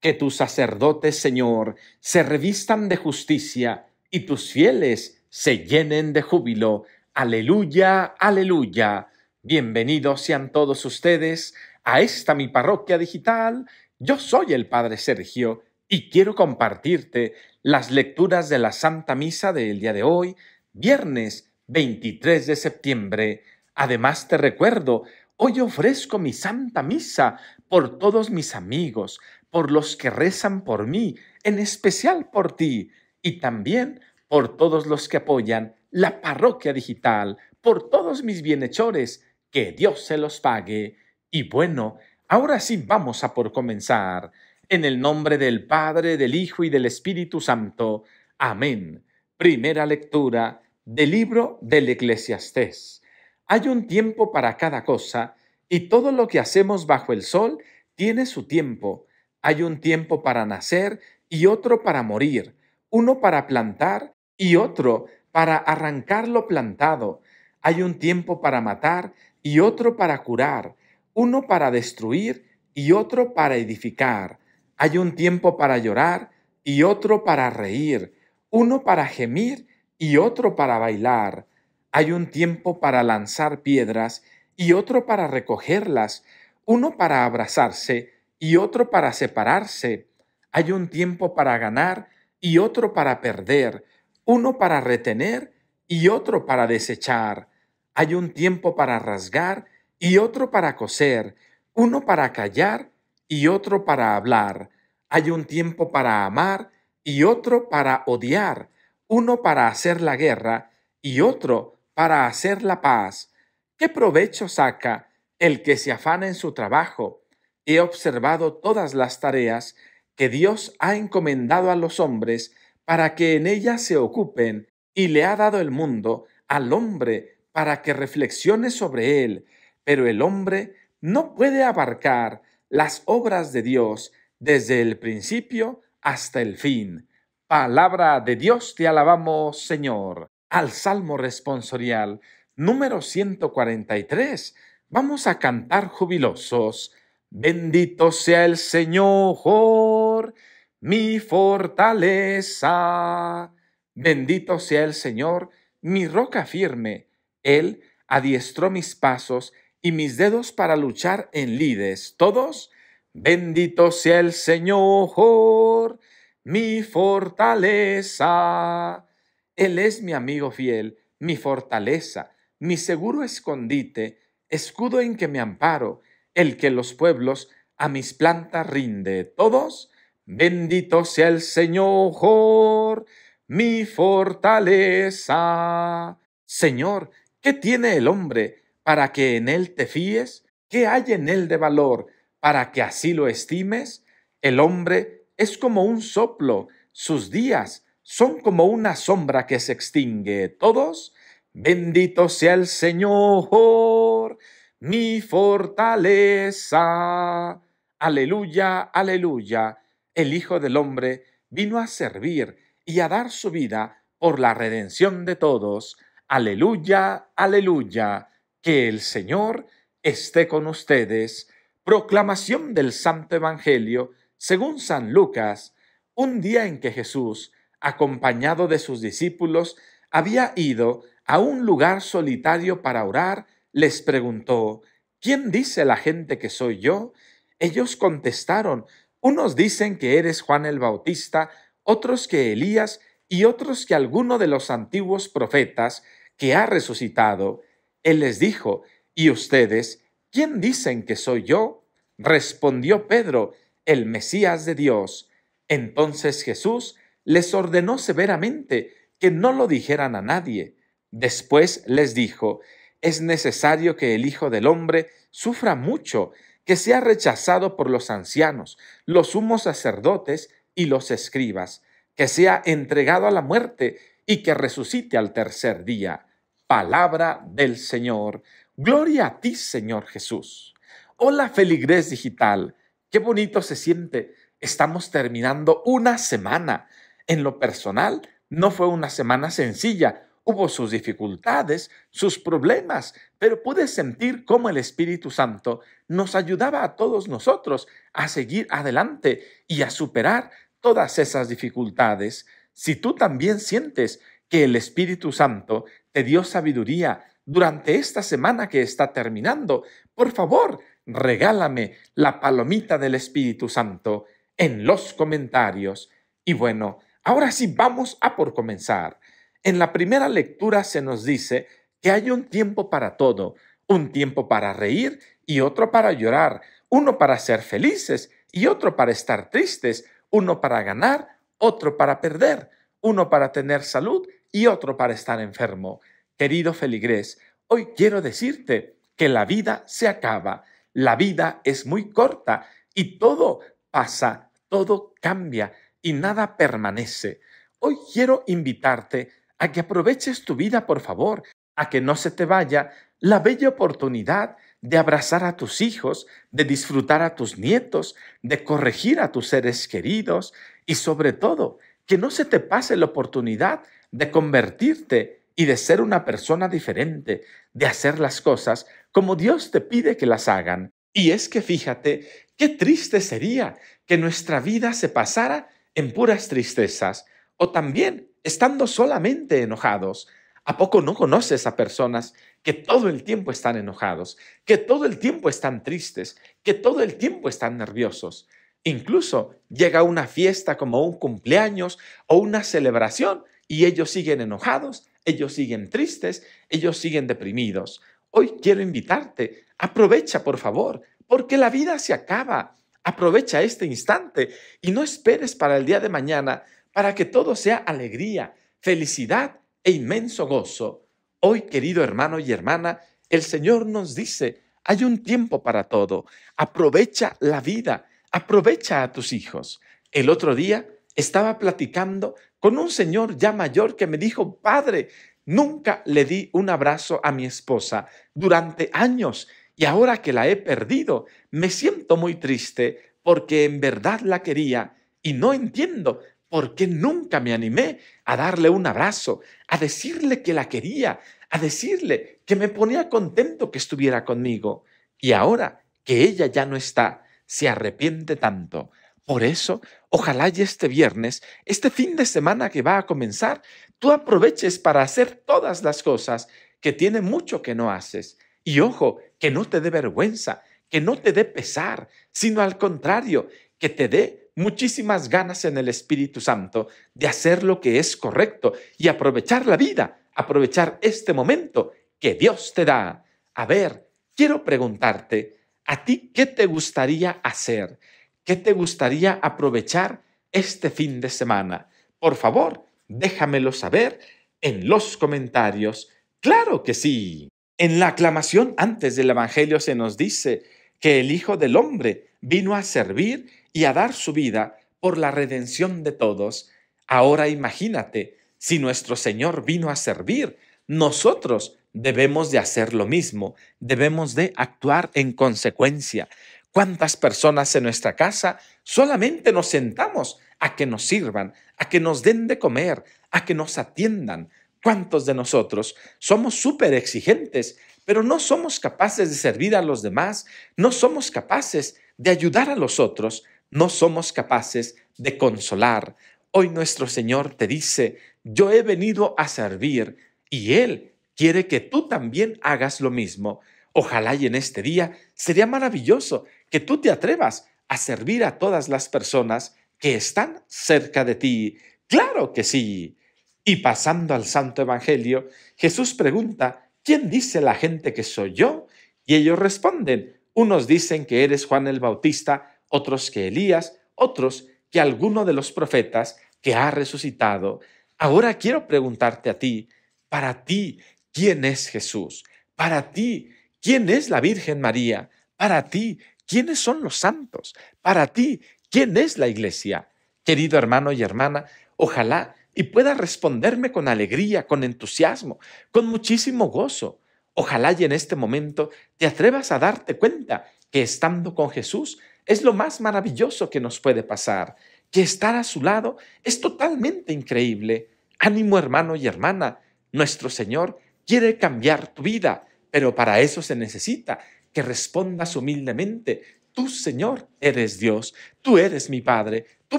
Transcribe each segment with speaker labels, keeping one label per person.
Speaker 1: Que tus sacerdotes, Señor, se revistan de justicia y tus fieles se llenen de júbilo. Aleluya, aleluya. Bienvenidos sean todos ustedes a esta mi parroquia digital. Yo soy el Padre Sergio y quiero compartirte las lecturas de la Santa Misa del día de hoy, viernes 23 de septiembre. Además te recuerdo, hoy ofrezco mi Santa Misa por todos mis amigos, por los que rezan por mí, en especial por ti, y también por todos los que apoyan la parroquia digital, por todos mis bienhechores, que Dios se los pague. Y bueno, ahora sí vamos a por comenzar. En el nombre del Padre, del Hijo y del Espíritu Santo. Amén. Primera lectura del libro del Eclesiastés. Hay un tiempo para cada cosa, y todo lo que hacemos bajo el sol tiene su tiempo, hay un tiempo para nacer y otro para morir, uno para plantar y otro para arrancar lo plantado. Hay un tiempo para matar y otro para curar, uno para destruir y otro para edificar. Hay un tiempo para llorar y otro para reír, uno para gemir y otro para bailar. Hay un tiempo para lanzar piedras y otro para recogerlas, uno para abrazarse y otro para separarse. Hay un tiempo para ganar y otro para perder, uno para retener y otro para desechar. Hay un tiempo para rasgar y otro para coser, uno para callar y otro para hablar. Hay un tiempo para amar y otro para odiar, uno para hacer la guerra y otro para hacer la paz. ¿Qué provecho saca el que se afana en su trabajo? he observado todas las tareas que Dios ha encomendado a los hombres para que en ellas se ocupen y le ha dado el mundo al hombre para que reflexione sobre él, pero el hombre no puede abarcar las obras de Dios desde el principio hasta el fin. Palabra de Dios te alabamos, Señor. Al Salmo responsorial número 143 vamos a cantar jubilosos Bendito sea el Señor, mi fortaleza. Bendito sea el Señor, mi roca firme. Él adiestró mis pasos y mis dedos para luchar en lides. Todos, bendito sea el Señor, mi fortaleza. Él es mi amigo fiel, mi fortaleza, mi seguro escondite, escudo en que me amparo el que los pueblos a mis plantas rinde. Todos, bendito sea el Señor, mi fortaleza. Señor, ¿qué tiene el hombre para que en él te fíes? ¿Qué hay en él de valor para que así lo estimes? El hombre es como un soplo, sus días son como una sombra que se extingue. Todos, bendito sea el Señor, mi fortaleza. Aleluya, aleluya. El Hijo del Hombre vino a servir y a dar su vida por la redención de todos. Aleluya, aleluya. Que el Señor esté con ustedes. Proclamación del Santo Evangelio según San Lucas, un día en que Jesús, acompañado de sus discípulos, había ido a un lugar solitario para orar, les preguntó, ¿quién dice la gente que soy yo? Ellos contestaron, unos dicen que eres Juan el Bautista, otros que Elías y otros que alguno de los antiguos profetas que ha resucitado. Él les dijo, ¿y ustedes quién dicen que soy yo? Respondió Pedro, el Mesías de Dios. Entonces Jesús les ordenó severamente que no lo dijeran a nadie. Después les dijo, es necesario que el Hijo del Hombre sufra mucho, que sea rechazado por los ancianos, los sumos sacerdotes y los escribas, que sea entregado a la muerte y que resucite al tercer día. Palabra del Señor. Gloria a ti, Señor Jesús. Hola, feligres Digital. Qué bonito se siente. Estamos terminando una semana. En lo personal, no fue una semana sencilla hubo sus dificultades, sus problemas, pero pude sentir cómo el Espíritu Santo nos ayudaba a todos nosotros a seguir adelante y a superar todas esas dificultades. Si tú también sientes que el Espíritu Santo te dio sabiduría durante esta semana que está terminando, por favor, regálame la palomita del Espíritu Santo en los comentarios. Y bueno, ahora sí vamos a por comenzar. En la primera lectura se nos dice que hay un tiempo para todo, un tiempo para reír y otro para llorar, uno para ser felices y otro para estar tristes, uno para ganar, otro para perder, uno para tener salud y otro para estar enfermo. Querido feligrés, hoy quiero decirte que la vida se acaba, la vida es muy corta y todo pasa, todo cambia y nada permanece. Hoy quiero invitarte a que aproveches tu vida, por favor, a que no se te vaya la bella oportunidad de abrazar a tus hijos, de disfrutar a tus nietos, de corregir a tus seres queridos y sobre todo, que no se te pase la oportunidad de convertirte y de ser una persona diferente, de hacer las cosas como Dios te pide que las hagan. Y es que fíjate, qué triste sería que nuestra vida se pasara en puras tristezas o también estando solamente enojados. ¿A poco no conoces a personas que todo el tiempo están enojados, que todo el tiempo están tristes, que todo el tiempo están nerviosos? Incluso llega una fiesta como un cumpleaños o una celebración y ellos siguen enojados, ellos siguen tristes, ellos siguen deprimidos. Hoy quiero invitarte, aprovecha por favor, porque la vida se acaba. Aprovecha este instante y no esperes para el día de mañana para que todo sea alegría, felicidad e inmenso gozo. Hoy, querido hermano y hermana, el Señor nos dice, hay un tiempo para todo, aprovecha la vida, aprovecha a tus hijos. El otro día estaba platicando con un señor ya mayor que me dijo, padre, nunca le di un abrazo a mi esposa durante años y ahora que la he perdido, me siento muy triste porque en verdad la quería y no entiendo porque nunca me animé a darle un abrazo, a decirle que la quería, a decirle que me ponía contento que estuviera conmigo? Y ahora que ella ya no está, se arrepiente tanto. Por eso, ojalá y este viernes, este fin de semana que va a comenzar, tú aproveches para hacer todas las cosas que tiene mucho que no haces. Y ojo, que no te dé vergüenza, que no te dé pesar, sino al contrario, que te dé muchísimas ganas en el Espíritu Santo de hacer lo que es correcto y aprovechar la vida, aprovechar este momento que Dios te da. A ver, quiero preguntarte, ¿a ti qué te gustaría hacer? ¿Qué te gustaría aprovechar este fin de semana? Por favor, déjamelo saber en los comentarios. Claro que sí. En la aclamación antes del Evangelio se nos dice que el Hijo del Hombre vino a servir y a dar su vida por la redención de todos, ahora imagínate, si nuestro Señor vino a servir, nosotros debemos de hacer lo mismo, debemos de actuar en consecuencia. ¿Cuántas personas en nuestra casa solamente nos sentamos a que nos sirvan, a que nos den de comer, a que nos atiendan? ¿Cuántos de nosotros somos súper exigentes, pero no somos capaces de servir a los demás, no somos capaces de ayudar a los otros, no somos capaces de consolar. Hoy nuestro Señor te dice, yo he venido a servir y Él quiere que tú también hagas lo mismo. Ojalá y en este día sería maravilloso que tú te atrevas a servir a todas las personas que están cerca de ti. Claro que sí. Y pasando al Santo Evangelio, Jesús pregunta, ¿quién dice la gente que soy yo? Y ellos responden, unos dicen que eres Juan el Bautista, otros que Elías, otros que alguno de los profetas que ha resucitado. Ahora quiero preguntarte a ti, para ti, ¿quién es Jesús? Para ti, ¿quién es la Virgen María? Para ti, ¿quiénes son los santos? Para ti, ¿quién es la iglesia? Querido hermano y hermana, ojalá y pueda responderme con alegría, con entusiasmo, con muchísimo gozo. Ojalá y en este momento te atrevas a darte cuenta que estando con Jesús es lo más maravilloso que nos puede pasar, que estar a su lado es totalmente increíble. Ánimo hermano y hermana, nuestro Señor quiere cambiar tu vida, pero para eso se necesita que respondas humildemente, tú Señor eres Dios, tú eres mi Padre, tú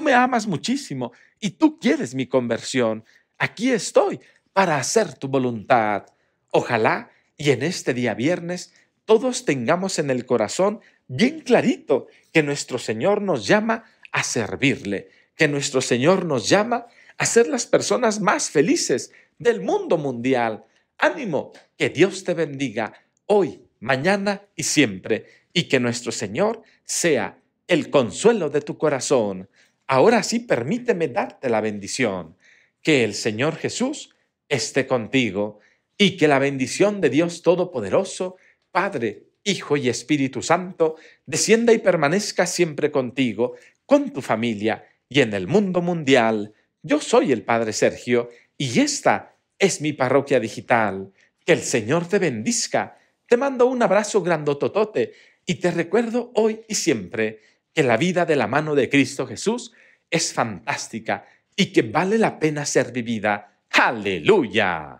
Speaker 1: me amas muchísimo y tú quieres mi conversión. Aquí estoy para hacer tu voluntad. Ojalá y en este día viernes todos tengamos en el corazón bien clarito que nuestro Señor nos llama a servirle, que nuestro Señor nos llama a ser las personas más felices del mundo mundial. Ánimo, que Dios te bendiga hoy, mañana y siempre, y que nuestro Señor sea el consuelo de tu corazón. Ahora sí, permíteme darte la bendición. Que el Señor Jesús esté contigo y que la bendición de Dios Todopoderoso, Padre, Hijo y Espíritu Santo, descienda y permanezca siempre contigo, con tu familia y en el mundo mundial. Yo soy el Padre Sergio y esta es mi parroquia digital. Que el Señor te bendizca. Te mando un abrazo grandototote y te recuerdo hoy y siempre que la vida de la mano de Cristo Jesús es fantástica y que vale la pena ser vivida. Aleluya.